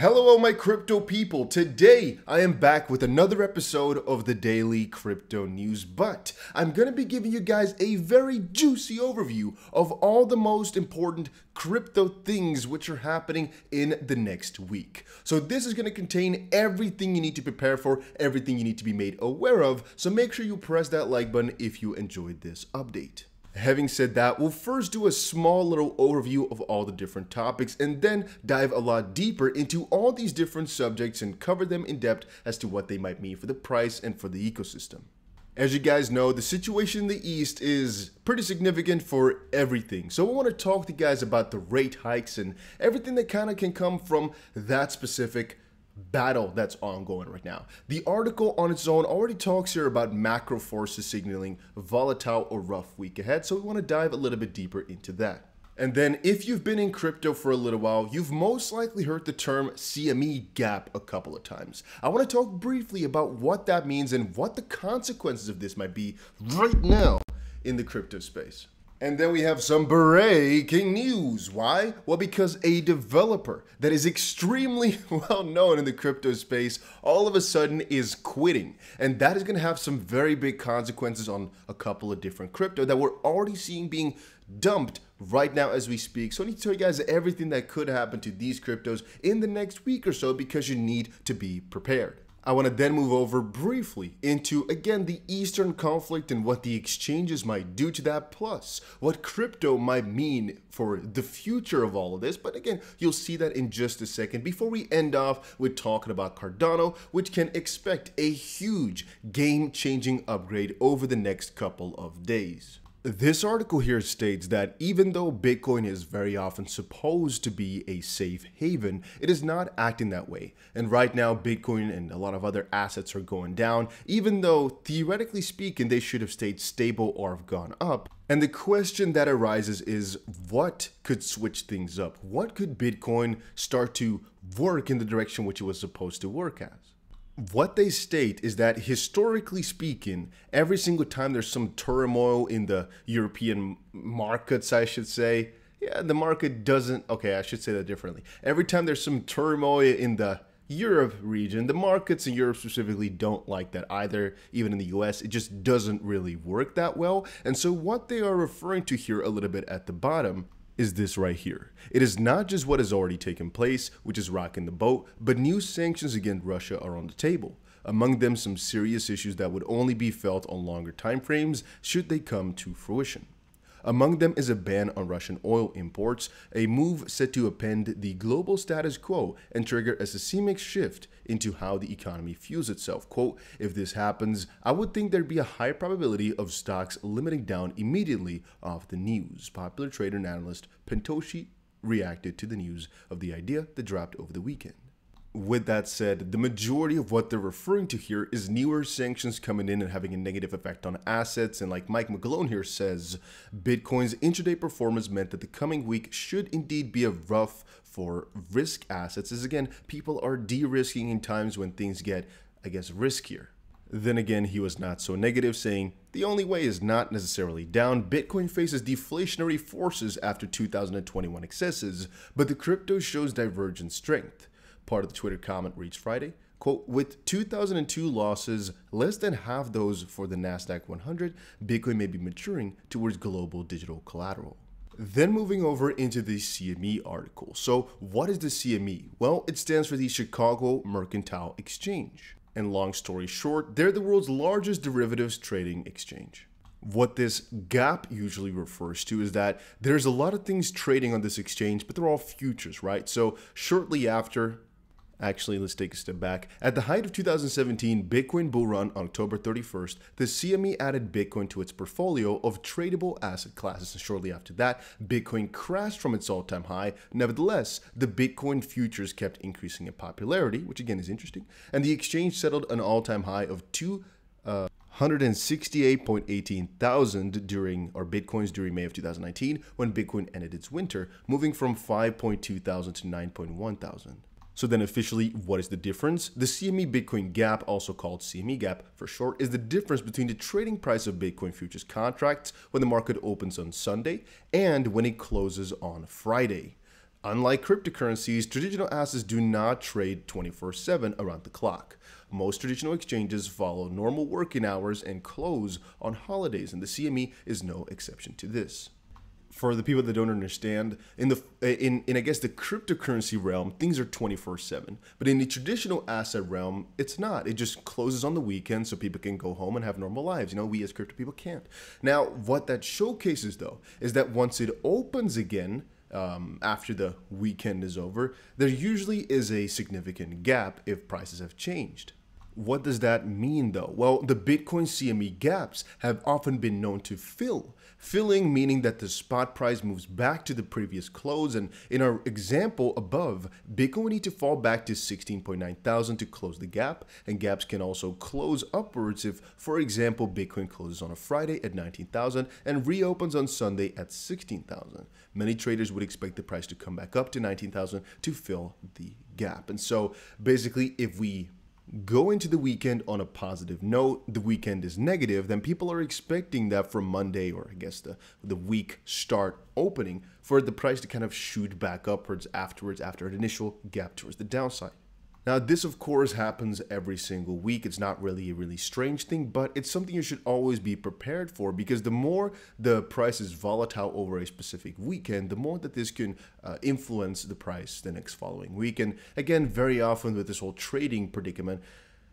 Hello, my crypto people. Today, I am back with another episode of the Daily Crypto News, but I'm going to be giving you guys a very juicy overview of all the most important crypto things which are happening in the next week. So, this is going to contain everything you need to prepare for, everything you need to be made aware of. So, make sure you press that like button if you enjoyed this update. Having said that, we'll first do a small little overview of all the different topics and then dive a lot deeper into all these different subjects and cover them in depth as to what they might mean for the price and for the ecosystem. As you guys know, the situation in the East is pretty significant for everything. So I want to talk to you guys about the rate hikes and everything that kind of can come from that specific battle that's ongoing right now. The article on its own already talks here about macro forces signaling volatile or rough week ahead, so we want to dive a little bit deeper into that. And then if you've been in crypto for a little while, you've most likely heard the term CME gap a couple of times. I want to talk briefly about what that means and what the consequences of this might be right now in the crypto space. And then we have some breaking news. Why? Well, because a developer that is extremely well known in the crypto space all of a sudden is quitting. And that is going to have some very big consequences on a couple of different crypto that we're already seeing being dumped right now as we speak. So I need to tell you guys everything that could happen to these cryptos in the next week or so because you need to be prepared. I want to then move over briefly into, again, the Eastern conflict and what the exchanges might do to that, plus what crypto might mean for the future of all of this. But again, you'll see that in just a second before we end off with talking about Cardano, which can expect a huge game changing upgrade over the next couple of days. This article here states that even though Bitcoin is very often supposed to be a safe haven, it is not acting that way. And right now, Bitcoin and a lot of other assets are going down, even though theoretically speaking, they should have stayed stable or have gone up. And the question that arises is what could switch things up? What could Bitcoin start to work in the direction which it was supposed to work as? what they state is that historically speaking, every single time there's some turmoil in the European markets, I should say, yeah, the market doesn't. Okay, I should say that differently. Every time there's some turmoil in the Europe region, the markets in Europe specifically don't like that either. Even in the US, it just doesn't really work that well. And so, what they are referring to here a little bit at the bottom is this right here. It is not just what has already taken place, which is rocking the boat, but new sanctions against Russia are on the table. Among them, some serious issues that would only be felt on longer timeframes should they come to fruition. Among them is a ban on Russian oil imports, a move set to upend the global status quo and trigger a seismic shift into how the economy fuels itself. Quote, if this happens, I would think there'd be a high probability of stocks limiting down immediately off the news. Popular trader and analyst Pentoshi reacted to the news of the idea that dropped over the weekend with that said, the majority of what they're referring to here is newer sanctions coming in and having a negative effect on assets. And like Mike McGlone here says, Bitcoin's intraday performance meant that the coming week should indeed be a rough for risk assets, as again, people are de risking in times when things get, I guess, riskier. Then again, he was not so negative, saying, The only way is not necessarily down. Bitcoin faces deflationary forces after 2021 excesses, but the crypto shows divergent strength part of the Twitter comment reached Friday. Quote, with 2002 losses, less than half those for the NASDAQ 100, Bitcoin may be maturing towards global digital collateral. Then moving over into the CME article. So, what is the CME? Well, it stands for the Chicago Mercantile Exchange. And long story short, they're the world's largest derivatives trading exchange. What this gap usually refers to is that there's a lot of things trading on this exchange, but they're all futures, right? So, shortly after Actually, let's take a step back. At the height of 2017 Bitcoin bull run October 31st, the CME added Bitcoin to its portfolio of tradable asset classes, and shortly after that, Bitcoin crashed from its all-time high. Nevertheless, the Bitcoin futures kept increasing in popularity, which again is interesting, and the exchange settled an all-time high of two. Uh, 168.18 thousand during or bitcoins during May of 2019 when Bitcoin ended its winter, moving from 5.2 thousand to 9.1 thousand. So then officially, what is the difference? The CME Bitcoin gap, also called CME gap for short, is the difference between the trading price of Bitcoin futures contracts when the market opens on Sunday and when it closes on Friday. Unlike cryptocurrencies, traditional assets do not trade 24 7 around the clock. Most traditional exchanges follow normal working hours and close on holidays, and the CME is no exception to this for the people that don't understand, in the in in I guess the cryptocurrency realm, things are 24/7. But in the traditional asset realm, it's not. It just closes on the weekend so people can go home and have normal lives. You know, we as crypto people can't. Now, what that showcases though is that once it opens again, um, after the weekend is over, there usually is a significant gap if prices have changed. What does that mean though? Well, the Bitcoin CME gaps have often been known to fill. Filling meaning that the spot price moves back to the previous close and in our example above, Bitcoin would need to fall back to 16.9 thousand to close the gap and gaps can also close upwards if for example Bitcoin closes on a Friday at 19,000 and reopens on Sunday at 16,000. Many traders would expect the price to come back up to 19,000 to fill the gap. And so basically if we go into the weekend on a positive note, the weekend is negative, then people are expecting that from Monday or I guess the, the week start opening for the price to kind of shoot back upwards afterwards after an initial gap towards the downside. Now, this of course happens every single week. It's not really a really strange thing, but it's something you should always be prepared for because the more the price is volatile over a specific weekend, the more that this can uh, influence the price the next following week. And again, very often with this whole trading predicament,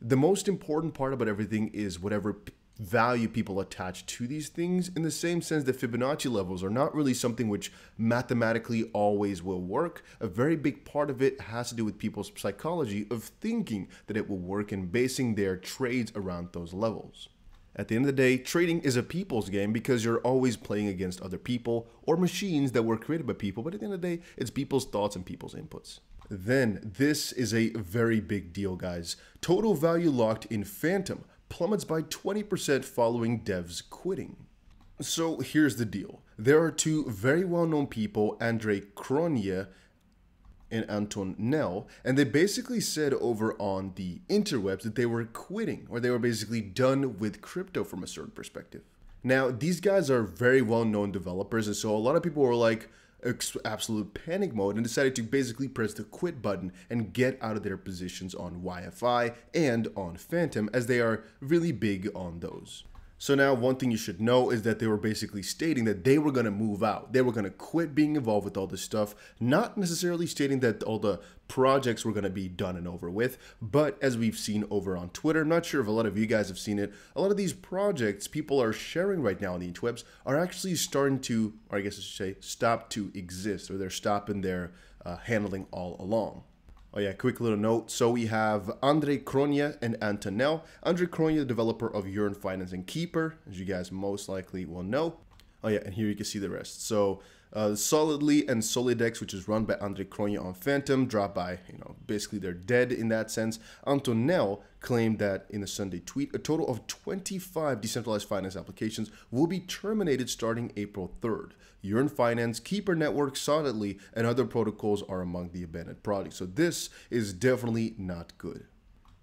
the most important part about everything is whatever value people attach to these things in the same sense that Fibonacci levels are not really something which mathematically always will work. A very big part of it has to do with people's psychology of thinking that it will work and basing their trades around those levels. At the end of the day, trading is a people's game because you're always playing against other people or machines that were created by people, but at the end of the day, it's people's thoughts and people's inputs. Then, this is a very big deal, guys. Total value locked in Phantom plummets by 20% following devs quitting. So here's the deal. There are two very well-known people, Andre Cronje and Anton Nell, and they basically said over on the interwebs that they were quitting, or they were basically done with crypto from a certain perspective. Now, these guys are very well-known developers, and so a lot of people were like, absolute panic mode and decided to basically press the quit button and get out of their positions on YFI and on Phantom as they are really big on those. So now one thing you should know is that they were basically stating that they were going to move out. They were going to quit being involved with all this stuff, not necessarily stating that all the projects were going to be done and over with, but as we've seen over on Twitter, I'm not sure if a lot of you guys have seen it, a lot of these projects people are sharing right now on the interwebs are actually starting to, or I guess I should say, stop to exist, or they're stopping their uh, handling all along. Oh yeah, quick little note. So we have Andre Kronia and Antonell. Andre Kronia, the developer of Urine Finance and Keeper, as you guys most likely will know. Oh yeah, and here you can see the rest. So uh, solidly and Solidex, which is run by Andre Cronje on Phantom, dropped by, you know, basically they're dead in that sense. Antonell claimed that in a Sunday tweet, a total of 25 decentralized finance applications will be terminated starting April 3rd. Yearn Finance, Keeper Network, Solidly, and other protocols are among the abandoned projects. So this is definitely not good.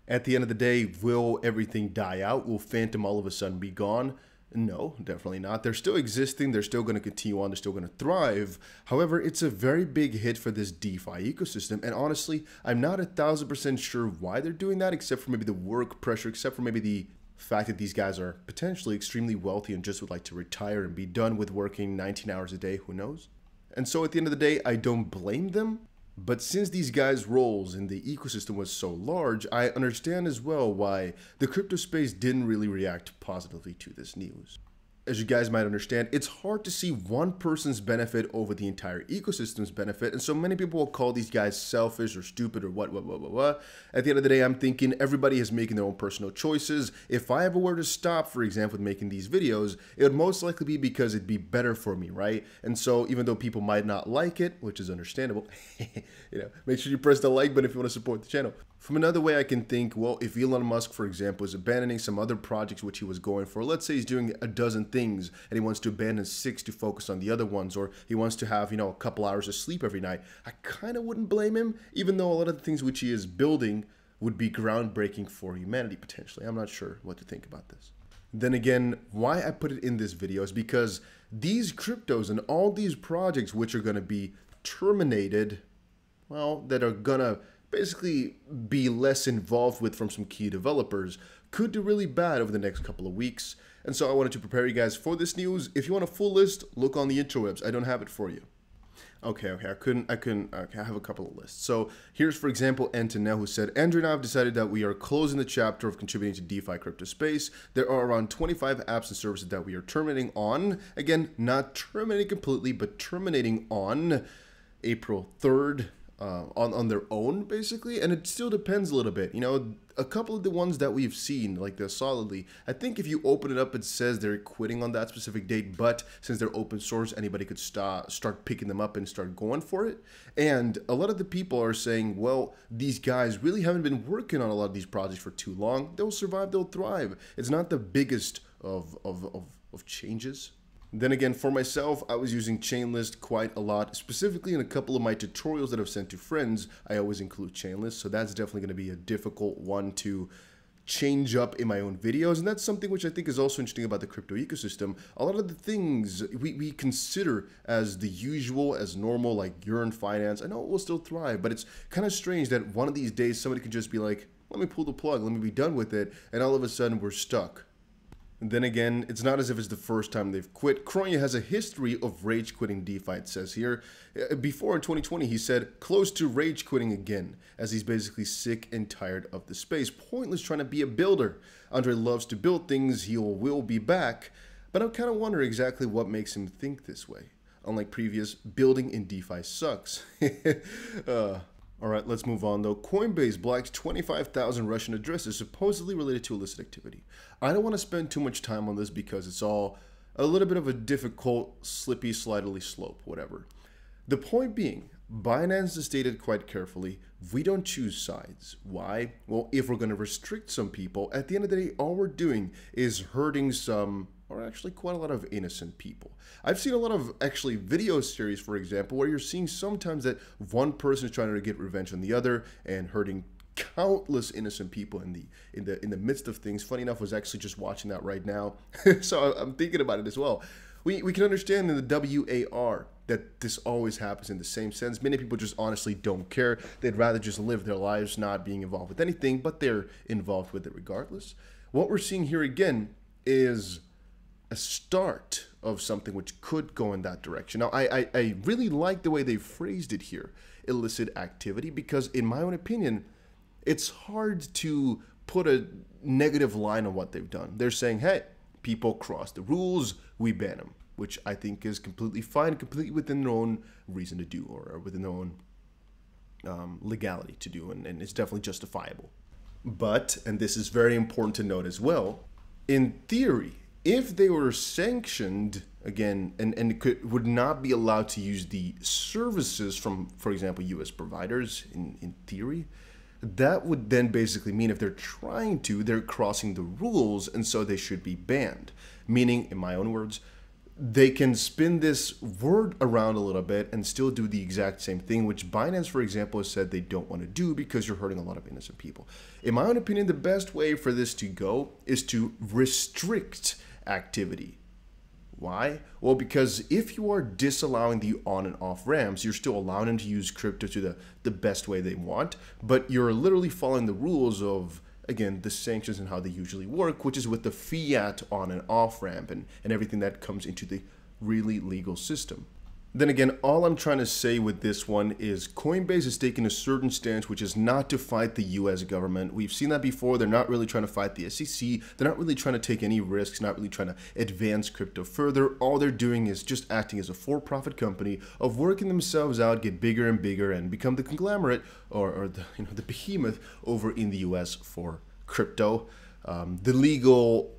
At the end of the day, will everything die out? Will Phantom all of a sudden be gone? No, definitely not. They're still existing, they're still going to continue on, they're still going to thrive. However, it's a very big hit for this DeFi ecosystem. And honestly, I'm not a thousand percent sure why they're doing that, except for maybe the work pressure, except for maybe the fact that these guys are potentially extremely wealthy and just would like to retire and be done with working 19 hours a day, who knows? And so at the end of the day, I don't blame them. But since these guys' roles in the ecosystem was so large, I understand as well why the crypto space didn't really react positively to this news as you guys might understand, it's hard to see one person's benefit over the entire ecosystem's benefit. And so many people will call these guys selfish or stupid or what, what, what, what, what. At the end of the day, I'm thinking everybody is making their own personal choices. If I ever were to stop, for example, making these videos, it would most likely be because it'd be better for me, right? And so even though people might not like it, which is understandable, you know, make sure you press the like button if you want to support the channel. From another way, I can think, well, if Elon Musk, for example, is abandoning some other projects which he was going for, let's say he's doing a dozen things and he wants to abandon six to focus on the other ones, or he wants to have, you know, a couple hours of sleep every night, I kind of wouldn't blame him, even though a lot of the things which he is building would be groundbreaking for humanity potentially. I'm not sure what to think about this. Then again, why I put it in this video is because these cryptos and all these projects which are going to be terminated, well, that are going to basically be less involved with from some key developers could do really bad over the next couple of weeks. And so I wanted to prepare you guys for this news. If you want a full list, look on the interwebs. I don't have it for you. Okay, okay, I couldn't, I couldn't, okay, I have a couple of lists. So here's, for example, Antonel who said, Andrew and I have decided that we are closing the chapter of contributing to DeFi crypto space. There are around 25 apps and services that we are terminating on. Again, not terminating completely, but terminating on April 3rd uh, on on their own basically, and it still depends a little bit. You know, a couple of the ones that we've seen like they're solidly. I think if you open it up, it says they're quitting on that specific date, but since they're open source, anybody could start start picking them up and start going for it. And a lot of the people are saying, well, these guys really haven't been working on a lot of these projects for too long. They'll survive. They'll thrive. It's not the biggest of of of, of changes then again, for myself, I was using Chainlist quite a lot. Specifically in a couple of my tutorials that I've sent to friends, I always include Chainlist, so that's definitely going to be a difficult one to change up in my own videos and that's something which i think is also interesting about the crypto ecosystem a lot of the things we, we consider as the usual as normal like urine finance i know it will still thrive but it's kind of strange that one of these days somebody could just be like let me pull the plug let me be done with it and all of a sudden we're stuck then again, it's not as if it's the first time they've quit. Cronje has a history of rage quitting DeFi, it says here. Uh, before in 2020, he said, close to rage quitting again, as he's basically sick and tired of the space. Pointless trying to be a builder. Andre loves to build things, he will be back. But I kind of wonder exactly what makes him think this way. Unlike previous, building in DeFi sucks. uh, all right, let's move on though. Coinbase blocks 25,000 Russian addresses supposedly related to illicit activity. I don't want to spend too much time on this because it's all a little bit of a difficult, slippy, slightly slope, whatever. The point being, Binance has stated quite carefully, we don't choose sides. Why? Well, if we're going to restrict some people, at the end of the day, all we're doing is hurting some are actually quite a lot of innocent people. I've seen a lot of actually video series, for example, where you're seeing sometimes that one person is trying to get revenge on the other and hurting countless innocent people in the in the in the midst of things. Funny enough, I was actually just watching that right now, so I'm thinking about it as well. We we can understand in the WAR that this always happens in the same sense. Many people just honestly don't care. They'd rather just live their lives not being involved with anything, but they're involved with it regardless. What we're seeing here again is a start of something which could go in that direction. Now, I, I, I, really like the way they phrased it here illicit activity, because in my own opinion, it's hard to put a negative line on what they've done. They're saying, hey, people cross the rules, we ban them, which I think is completely fine, completely within their own reason to do or within their own um, legality to do, and, and it's definitely justifiable. But, and this is very important to note as well, in theory, if they were sanctioned again and, and could would not be allowed to use the services from for example US providers in, in theory that would then basically mean if they're trying to they're crossing the rules and so they should be banned meaning in my own words they can spin this word around a little bit and still do the exact same thing, which Binance, for example, has said they don't want to do because you're hurting a lot of innocent people. In my own opinion, the best way for this to go is to restrict activity. Why? Well, because if you are disallowing the on and off ramps, you're still allowing them to use crypto to the, the best way they want, but you're literally following the rules of, again, the sanctions and how they usually work, which is with the fiat on and off ramp and, and everything that comes into the really legal system. Then again, all I'm trying to say with this one is Coinbase has taken a certain stance, which is not to fight the US government. We've seen that before. They're not really trying to fight the SEC. They're not really trying to take any risks, not really trying to advance crypto further. All they're doing is just acting as a for profit company of working themselves out, get bigger and bigger, and become the conglomerate or, or the, you know, the behemoth over in the US for crypto. Um, the legal.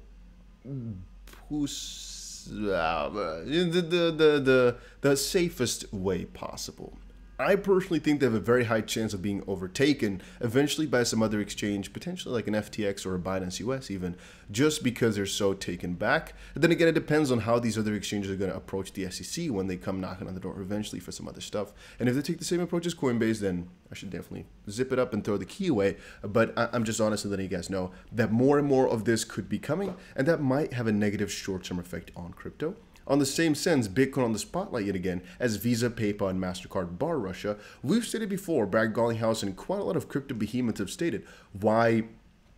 Who's uh, the, the, the, the, the safest way possible. I personally think they have a very high chance of being overtaken eventually by some other exchange, potentially like an FTX or a Binance US even, just because they're so taken back. And then again, it depends on how these other exchanges are going to approach the SEC when they come knocking on the door eventually for some other stuff. And if they take the same approach as Coinbase, then I should definitely zip it up and throw the key away. But I- am just honest letting you guys know that more and more of this could be coming, and that might have a negative short-term effect on crypto. On the same sense, Bitcoin on the spotlight yet again as Visa, PayPal, and MasterCard bar Russia. We've stated before, Brad Garlinghouse and quite a lot of crypto behemoths have stated why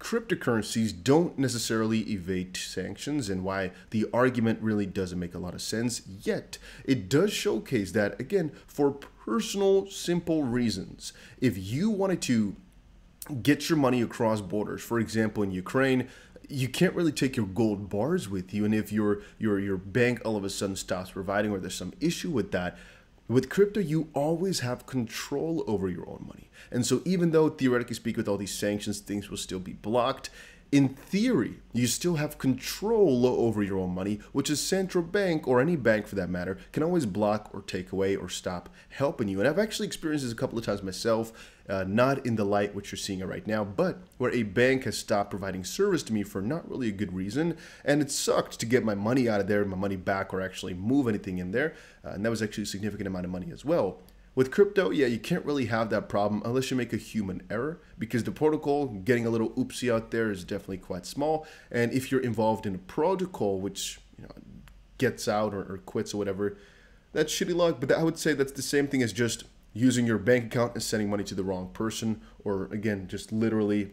cryptocurrencies don't necessarily evade sanctions and why the argument really doesn't make a lot of sense. Yet, it does showcase that, again, for personal, simple reasons, if you wanted to get your money across borders, for example, in Ukraine, you can't really take your gold bars with you. And if your your your bank all of a sudden stops providing, or there's some issue with that, with crypto, you always have control over your own money. And so, even though theoretically speaking, with all these sanctions, things will still be blocked, in theory, you still have control over your own money, which a central bank or any bank for that matter can always block or take away or stop helping you. And I've actually experienced this a couple of times myself, uh, not in the light which you're seeing it right now, but where a bank has stopped providing service to me for not really a good reason. And it sucked to get my money out of there, my money back, or actually move anything in there. Uh, and that was actually a significant amount of money as well. With crypto, yeah, you can't really have that problem unless you make a human error because the protocol getting a little oopsie out there is definitely quite small. And if you're involved in a protocol which you know, gets out or, or quits or whatever, that's shitty luck. But I would say that's the same thing as just using your bank account and sending money to the wrong person, or again, just literally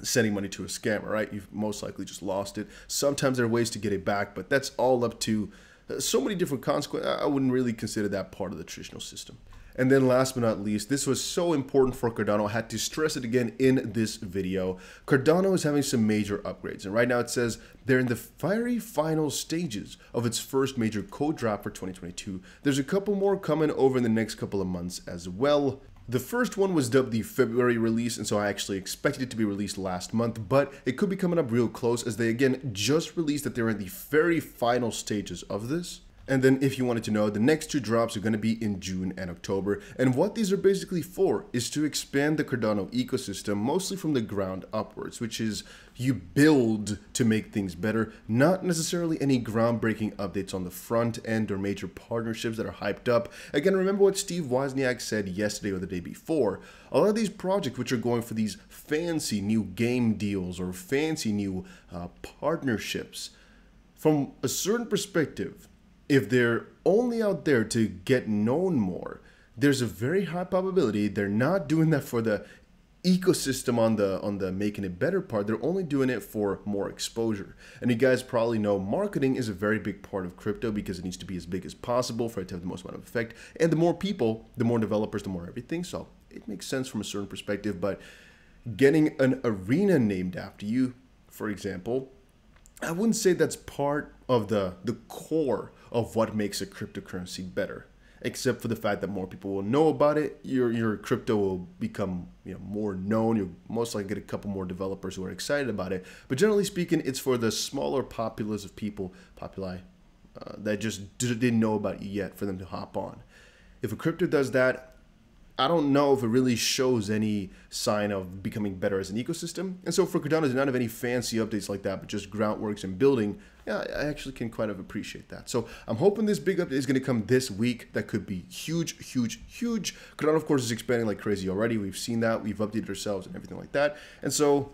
sending money to a scammer, right? You've most likely just lost it. Sometimes there are ways to get it back, but that's all up to uh, so many different consequences. I wouldn't really consider that part of the traditional system. And then last but not least, this was so important for Cardano, I had to stress it again in this video. Cardano is having some major upgrades. And right now it says they're in the very final stages of its first major code drop for 2022. There's a couple more coming over in the next couple of months as well. The first one was dubbed the February release, and so I actually expected it to be released last month, but it could be coming up real close as they again just released that they're in the very final stages of this. And then if you wanted to know, the next two drops are going to be in June and October. And what these are basically for is to expand the Cardano ecosystem, mostly from the ground upwards, which is you build to make things better, not necessarily any groundbreaking updates on the front end or major partnerships that are hyped up. Again, remember what Steve Wozniak said yesterday or the day before. A lot of these projects which are going for these fancy new game deals or fancy new uh, partnerships, from a certain perspective, if they're only out there to get known more, there's a very high probability they're not doing that for the ecosystem on the on the making it better part they're only doing it for more exposure and you guys probably know marketing is a very big part of crypto because it needs to be as big as possible for it to have the most amount of effect and the more people the more developers the more everything so it makes sense from a certain perspective but getting an arena named after you for example I wouldn't say that's part of the the core of what makes a cryptocurrency better, except for the fact that more people will know about it. Your your crypto will become you know more known. You'll most likely get a couple more developers who are excited about it. But generally speaking, it's for the smaller populace of people, populi, uh, that just didn't know about you yet for them to hop on. If a crypto does that, I don't know if it really shows any sign of becoming better as an ecosystem. And so for Cardano to not have any fancy updates like that, but just groundworks and building, yeah, I actually can quite of appreciate that. So I'm hoping this big update is going to come this week. That could be huge, huge, huge. Cardano, of course, is expanding like crazy already. We've seen that. We've updated ourselves and everything like that. And so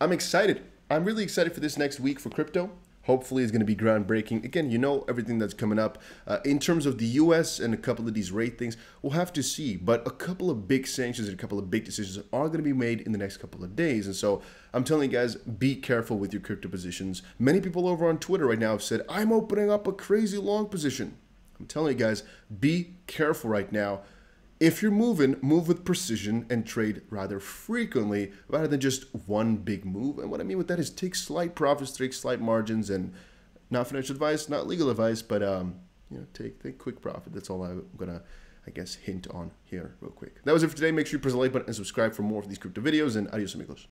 I'm excited. I'm really excited for this next week for crypto hopefully is going to be groundbreaking. Again, you know everything that's coming up. Uh, in terms of the US and a couple of these rate things. we'll have to see. But a couple of big sanctions and a couple of big decisions are going to be made in the next couple of days. And so I'm telling you guys, be careful with your crypto positions. Many people over on Twitter right now have said, I'm opening up a crazy long position. I'm telling you guys, be careful right now. If you're moving, move with precision and trade rather frequently rather than just one big move. And what I mean with that is take slight profits, take slight margins, and not financial advice, not legal advice, but um, you know, take the quick profit. That's all I'm gonna, I guess, hint on here real quick. That was it for today. Make sure you press the like button and subscribe for more of these crypto videos. And adios amigos.